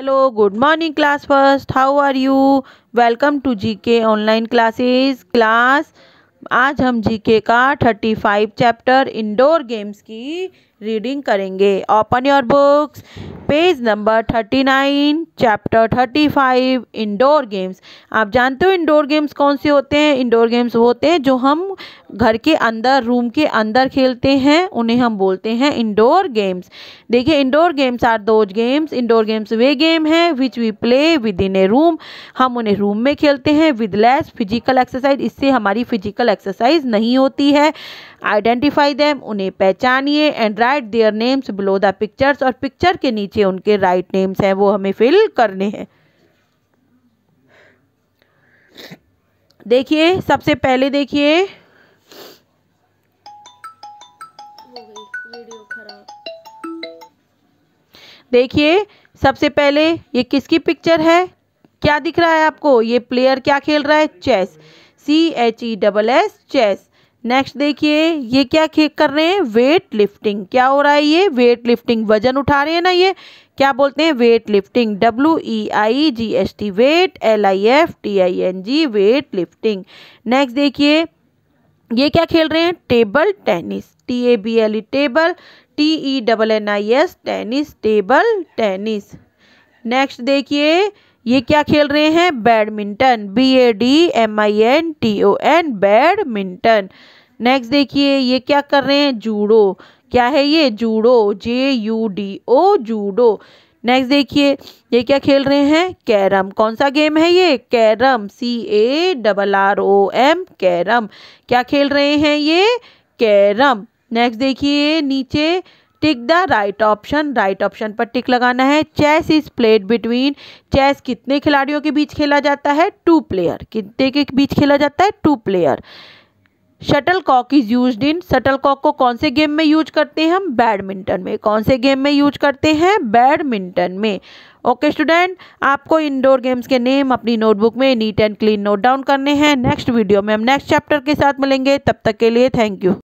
hello good morning class first how are you welcome to GK online classes class आज हम GK का thirty five chapter indoor games की reading करेंगे open your books page number thirty nine chapter thirty five indoor games आप जानते हो indoor games कौन से होते हैं इंडोर गेम्स वो होते हैं जो हम घर के अंदर रूम के अंदर खेलते हैं उन्हें हम बोलते हैं इंडोर गेम्स देखिए indoor games are those games indoor games वे गेम हैं which we play with in a room हम उन्हें रूम में खेलते हैं विद लेस फिजिकल एक्सरसाइज इससे हमारी फिजिकल एक्सरसाइज नहीं होती है आइडेंटिफाई देम उन्हें पहचानिए and write their names below the pictures और पिक्चर के नीचे उनके राइट right नेम्स हैं वो हमें फिल करने हैं देखिए सबसे पहले देखिए देखिए सबसे पहले ये किसकी पिक्चर है क्या दिख रहा है आपको ये प्लेयर क्या खेल रहा है chess C H E double S chess next देखिए ये क्या कर रहे हैं वेट लिफ्टिंग क्या हो रहा है ये वेट लिफ्टिंग वजन उठा रहे हैं ना ये क्या बोलते हैं weight lifting W E I G S T weight L I F T I N G weight lifting next देखिए ये क्या खेल रहे हैं table tennis T A B L E table T E double N I S tennis table tennis next देखिए ये क्या खेल रहे हैं badminton B A D M I N T O N badminton next देखिए ये क्या कर रहे हैं जूडो क्या है ये judo J U D O judo next देखिए ये क्या खेल रहे हैं कैरम कौन सा गेम है ये carrom C A double R O M carrom क्या खेल रहे हैं ये कैरम नेक्स्ट देखिए नीचे tick the right option right option पर टिक लगाना है chess is played between chess कितने खिलाड़ियों के बीच खेला जाता है टू प्लेयर कितने के बीच खेला जाता है two player shuttlecock is use in shuttlecock को कौन से गेम में यूज करते हैं हम बैडमिंटन में कौन से गेम में यूज करते हैं बैडमिंटन में ओके स्टूडेंट आपको इंडोर गेम्स के नेम अपनी नोटबुक में neat and clean note down करने हैं नेक्स्ट वीडियो में हम नेक्स्ट चैप्टर के साथ मिलेंगे तब तक के लिए थैंक यू